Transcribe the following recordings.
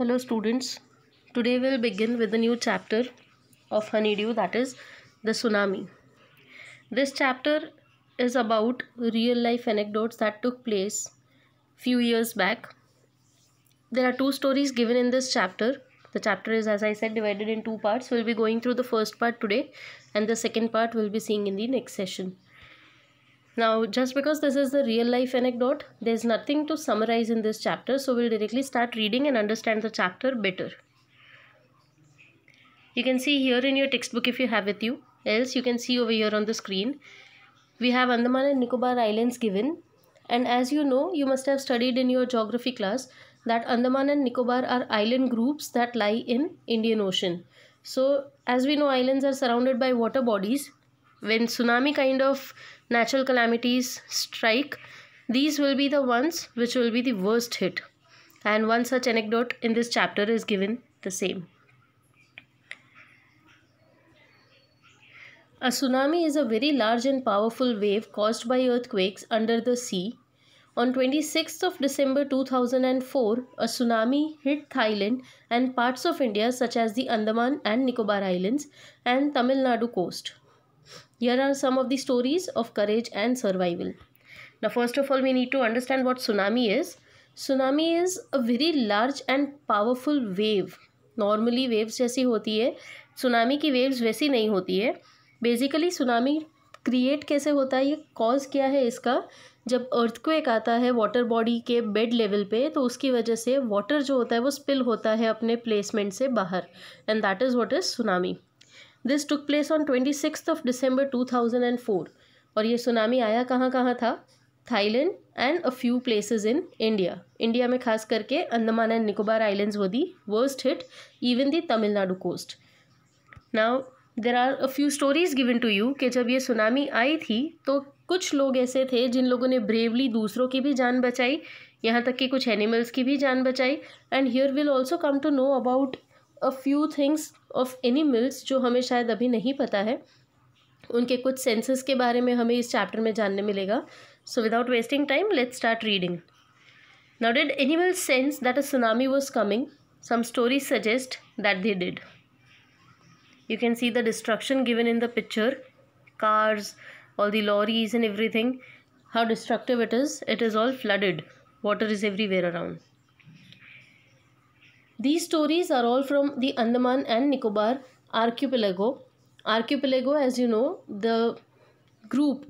Hello students, today we will begin with a new chapter of honeydew that is the tsunami. This chapter is about real life anecdotes that took place few years back. There are two stories given in this chapter. The chapter is as I said divided in two parts. We will be going through the first part today and the second part we will be seeing in the next session. Now just because this is the real life anecdote, there's nothing to summarize in this chapter. So we'll directly start reading and understand the chapter better. You can see here in your textbook if you have with you. Else you can see over here on the screen. We have Andaman and Nicobar Islands given. And as you know, you must have studied in your geography class that Andaman and Nicobar are island groups that lie in Indian Ocean. So as we know, islands are surrounded by water bodies when tsunami kind of natural calamities strike, these will be the ones which will be the worst hit. And one such anecdote in this chapter is given the same. A tsunami is a very large and powerful wave caused by earthquakes under the sea. On 26th of December 2004, a tsunami hit Thailand and parts of India such as the Andaman and Nicobar Islands and Tamil Nadu coast. Here are some of the stories of courage and survival. Now, first of all, we need to understand what tsunami is. Tsunami is a very large and powerful wave. Normally waves जैसी होती है tsunami की waves वैसी नहीं होती है basically tsunami create कैसे होता है ये कॉज क्या है इसका जब अर्थक्वेक आता है वाटर बॉडी के बेड लेवल पे तो उसकी वजह से वाटर जो होता है वो स्पिल होता है अपने प्लेसमेंट से बाहर and that is what is tsunami this took place on twenty six of December two thousand and four और ये सुनामी आया कहाँ कहाँ था Thailand and a few places in India India में खास करके अंडमान एंड निकोबार आइलैंड वो the worst hit even the Tamil Nadu coast now there are a few stories given to you कि जब ये सुनामी आई थी तो कुछ लोग ऐसे थे जिन लोगों ने ब्रेवली दूसरों की भी जान बचाई यहाँ तक कि कुछ एनिमल्स की भी जान बचाई and here will also come to know about a few things of animals जो हमें शायद अभी नहीं पता है उनके कुछ सेंसेस के बारे में हमें इस चैप्टर में जानने मिलेगा so without wasting time let's start reading now did animal sense that a tsunami was coming some story suggest that they did you can see the destruction given in the picture cars all the lorries and every thing how destructive it is it is all flooded water is everywhere around These stories are all from the Andaman and Nicobar archipelago. Archipelago, as you know, the group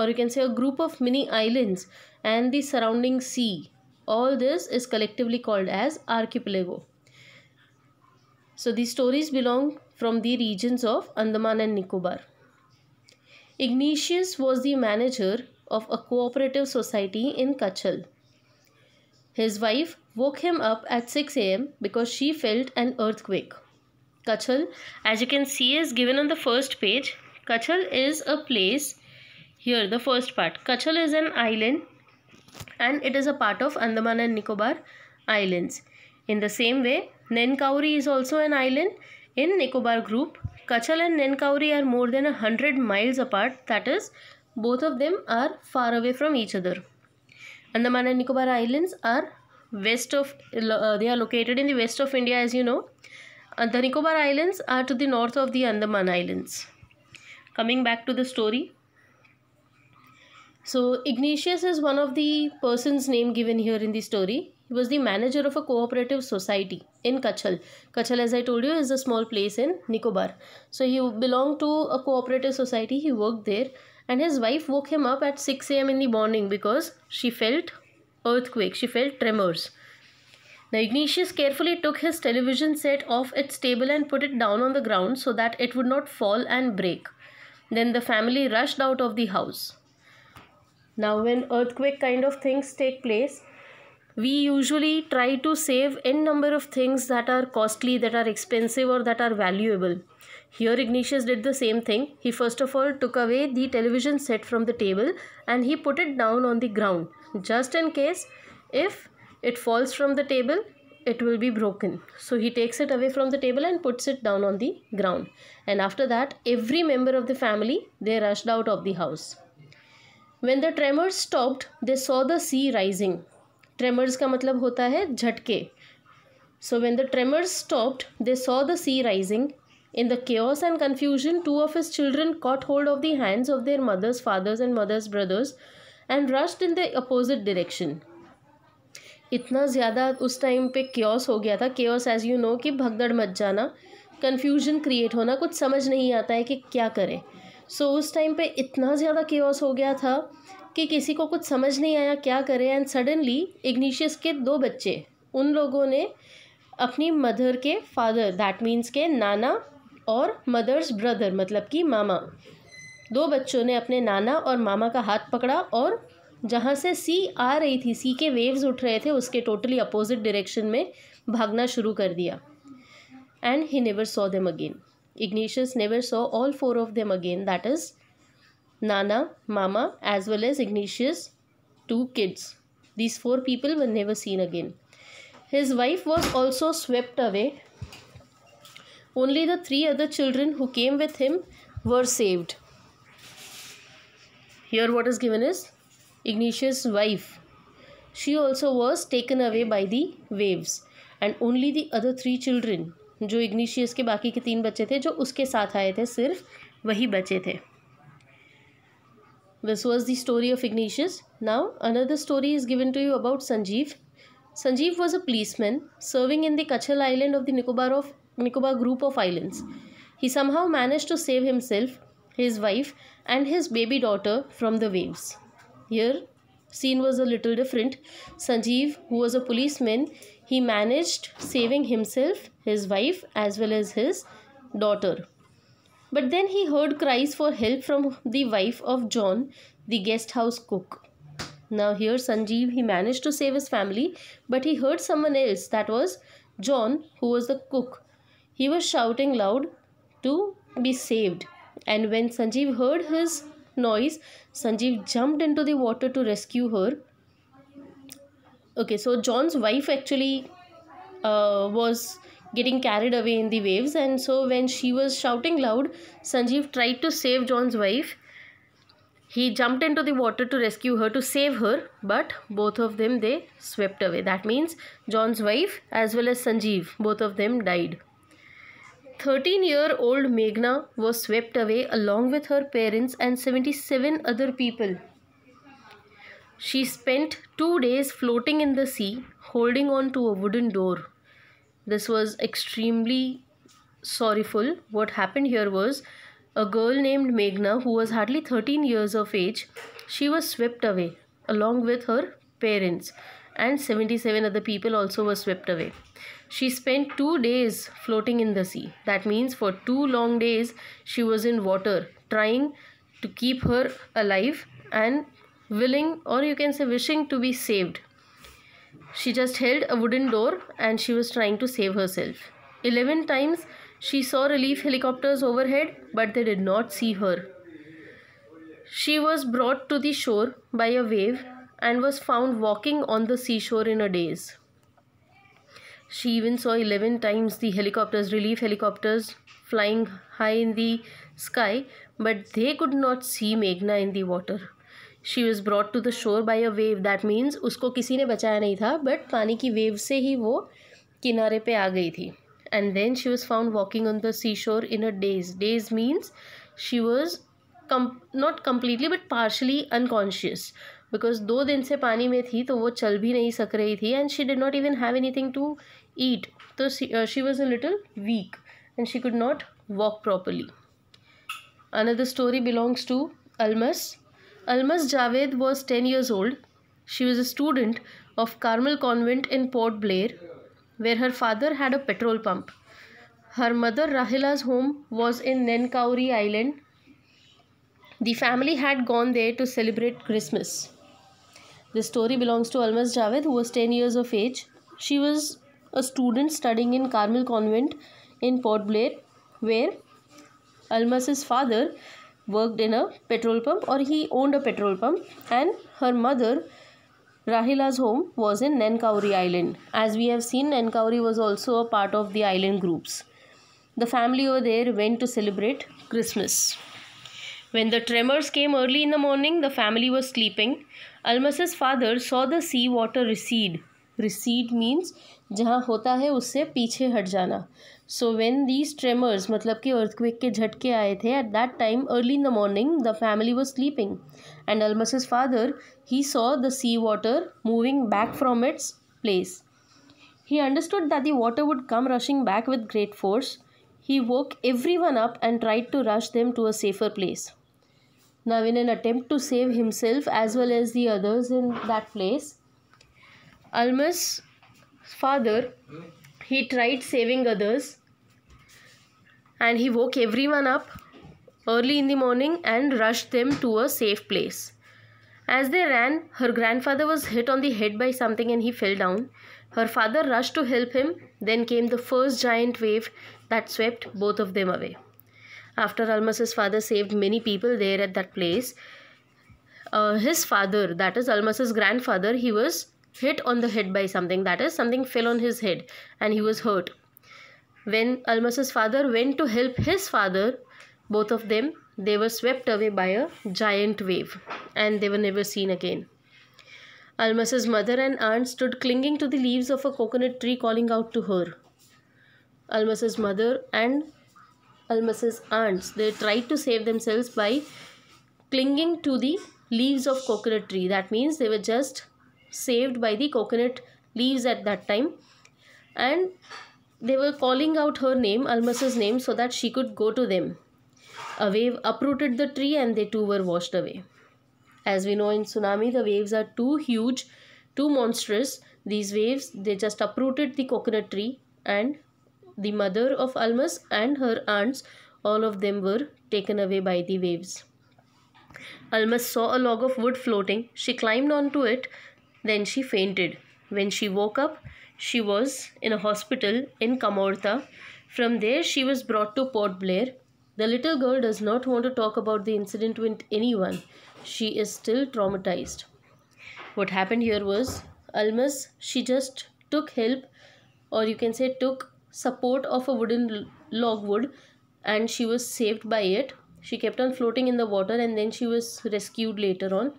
or you can say a group of mini islands and the surrounding sea. All this is collectively called as archipelago. So these stories belong from the regions of Andaman and Nicobar. Ignatius was the manager of a cooperative society in Kachal. His wife woke him up at 6 am because she felt an earthquake. Kachal, as you can see, is given on the first page. Kachal is a place, here the first part. Kachal is an island and it is a part of Andaman and Nicobar Islands. In the same way, Nenkauri is also an island in Nicobar group. Kachal and Nenkauri are more than 100 miles apart, that is, both of them are far away from each other. Andaman and Nicobar Islands are west of uh, they are located in the west of India as you know. And the Nicobar Islands are to the north of the Andaman Islands. Coming back to the story. So Ignatius is one of the persons name given here in the story was the manager of a cooperative society in Kachal. Kachal, as I told you, is a small place in Nicobar. So he belonged to a cooperative society. He worked there and his wife woke him up at 6 a.m. in the morning because she felt earthquake. She felt tremors. Now Ignatius carefully took his television set off its table and put it down on the ground so that it would not fall and break. Then the family rushed out of the house. Now when earthquake kind of things take place, we usually try to save n number of things that are costly, that are expensive or that are valuable. Here Ignatius did the same thing. He first of all took away the television set from the table and he put it down on the ground. Just in case, if it falls from the table, it will be broken. So he takes it away from the table and puts it down on the ground. And after that, every member of the family, they rushed out of the house. When the tremors stopped, they saw the sea rising. Tremors का मतलब होता है झटके so when the tremors stopped they saw the sea rising in the केयर्स and confusion two of his children caught hold of the hands of their mothers fathers and mothers brothers and rushed in the opposite direction इतना ज़्यादा उस time पे chaos हो गया था case as you know कि भगदड़ मच जाना कन्फ्यूजन क्रिएट होना कुछ समझ नहीं आता है कि क्या करें सो so, उस टाइम पे इतना ज़्यादा केस हो गया था कि किसी को कुछ समझ नहीं आया क्या करें एंड सडनली इग्निशियस के दो बच्चे उन लोगों ने अपनी मदर के फादर दैट मीन्स के नाना और मदर्स ब्रदर मतलब कि मामा दो बच्चों ने अपने नाना और मामा का हाथ पकड़ा और जहाँ से सी आ रही थी सी के वेव्स उठ रहे थे उसके टोटली अपोजिट डायरेक्शन में भागना शुरू कर दिया and he never saw them again Ignatius never saw all four of them again that is Nana, Mama, as well as Ignatius' two kids. These four people were never seen again. His wife was also swept away. Only the three other children who came with him were saved. Here, what is given is Ignatius' wife. She also was taken away by the waves, and only the other three children, जो Ignatius के बाकी के तीन बच्चे थे जो उसके साथ आए थे सिर्फ वही बचे थे This was the story of Ignatius. Now another story is given to you about Sanjeev. Sanjeev was a policeman serving in the Kachal island of the Nicobar, of, Nicobar group of islands. He somehow managed to save himself, his wife and his baby daughter from the waves. Here scene was a little different. Sanjeev, who was a policeman, he managed saving himself, his wife as well as his daughter. But then he heard cries for help from the wife of John, the guest house cook. Now here Sanjeev, he managed to save his family, but he heard someone else, that was John, who was the cook. He was shouting loud to be saved. And when Sanjeev heard his noise, Sanjeev jumped into the water to rescue her. Okay, so John's wife actually uh, was getting carried away in the waves and so when she was shouting loud sanjeev tried to save john's wife he jumped into the water to rescue her to save her but both of them they swept away that means john's wife as well as sanjeev both of them died 13 year old meghna was swept away along with her parents and 77 other people she spent 2 days floating in the sea holding on to a wooden door this was extremely sorrowful. What happened here was a girl named Meghna, who was hardly 13 years of age, she was swept away along with her parents and 77 other people also were swept away. She spent two days floating in the sea. That means for two long days she was in water trying to keep her alive and willing or you can say wishing to be saved she just held a wooden door and she was trying to save herself. Eleven times she saw relief helicopters overhead, but they did not see her. She was brought to the shore by a wave and was found walking on the seashore in a daze. She even saw 11 times the helicopters, relief helicopters, flying high in the sky, but they could not see Meghna in the water. She was brought to the shore by a wave that means उसको किसी ने बचाया नहीं था but पानी की wave से ही वो किनारे पे आ गई थी and then she was found walking on the sea shore in a daze daze means she was come not completely but partially unconscious because दो दिन से पानी में थी तो वो चल भी नहीं सक रही थी and she did not even have any thing to eat तो she was a little weak and she could not walk properly another story belongs to Almas Almas Javed was 10 years old. She was a student of Carmel Convent in Port Blair, where her father had a petrol pump. Her mother Rahila's home was in Nenkauri Island. The family had gone there to celebrate Christmas. This story belongs to Almas Javed, who was 10 years of age. She was a student studying in Carmel Convent in Port Blair, where Almas's father worked in a petrol pump or he owned a petrol pump and her mother Rahila's home was in Nankauri Island. As we have seen, Nankauri was also a part of the island groups. The family over there went to celebrate Christmas. When the tremors came early in the morning, the family was sleeping. Almas's father saw the sea water recede recede means जहाँ होता है उससे पीछे हट जाना so when these tremors मतलब कि earthquake के झटके आए थे at that time early in the morning the family was sleeping and Almas's father he saw the sea water moving back from its place he understood that the water would come rushing back with great force woke every one up and tried to rush them to a safer place now in an attempt to save himself as well as the others in that place Alma's father, he tried saving others and he woke everyone up early in the morning and rushed them to a safe place. As they ran, her grandfather was hit on the head by something and he fell down. Her father rushed to help him. Then came the first giant wave that swept both of them away. After Almas's father saved many people there at that place, uh, his father, that is Almas's grandfather, he was hit on the head by something, that is, something fell on his head and he was hurt. When Almas's father went to help his father, both of them, they were swept away by a giant wave and they were never seen again. Almas's mother and aunt stood clinging to the leaves of a coconut tree calling out to her. Almas's mother and Almas's aunts, they tried to save themselves by clinging to the leaves of coconut tree. That means they were just saved by the coconut leaves at that time and they were calling out her name almas's name so that she could go to them a wave uprooted the tree and they too were washed away as we know in tsunami the waves are too huge too monstrous these waves they just uprooted the coconut tree and the mother of almas and her aunts all of them were taken away by the waves almas saw a log of wood floating she climbed onto it then she fainted. When she woke up, she was in a hospital in Kamorta. From there, she was brought to Port Blair. The little girl does not want to talk about the incident with anyone. She is still traumatized. What happened here was Almas, she just took help, or you can say, took support of a wooden logwood and she was saved by it. She kept on floating in the water and then she was rescued later on.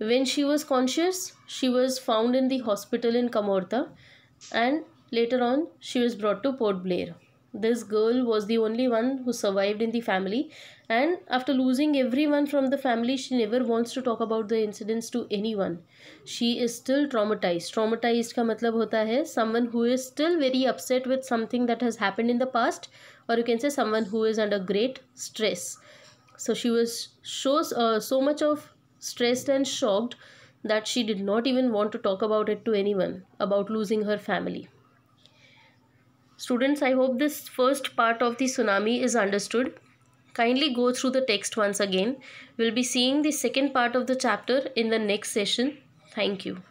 When she was conscious, she was found in the hospital in Kamorta and later on she was brought to Port Blair. This girl was the only one who survived in the family and after losing everyone from the family she never wants to talk about the incidents to anyone. She is still traumatized. Traumatized का मतलब होता है someone who is still very upset with something that has happened in the past or you can say someone who is under great stress. So she was shows uh, so much of stressed and shocked that she did not even want to talk about it to anyone about losing her family. Students, I hope this first part of the tsunami is understood. Kindly go through the text once again. We'll be seeing the second part of the chapter in the next session. Thank you.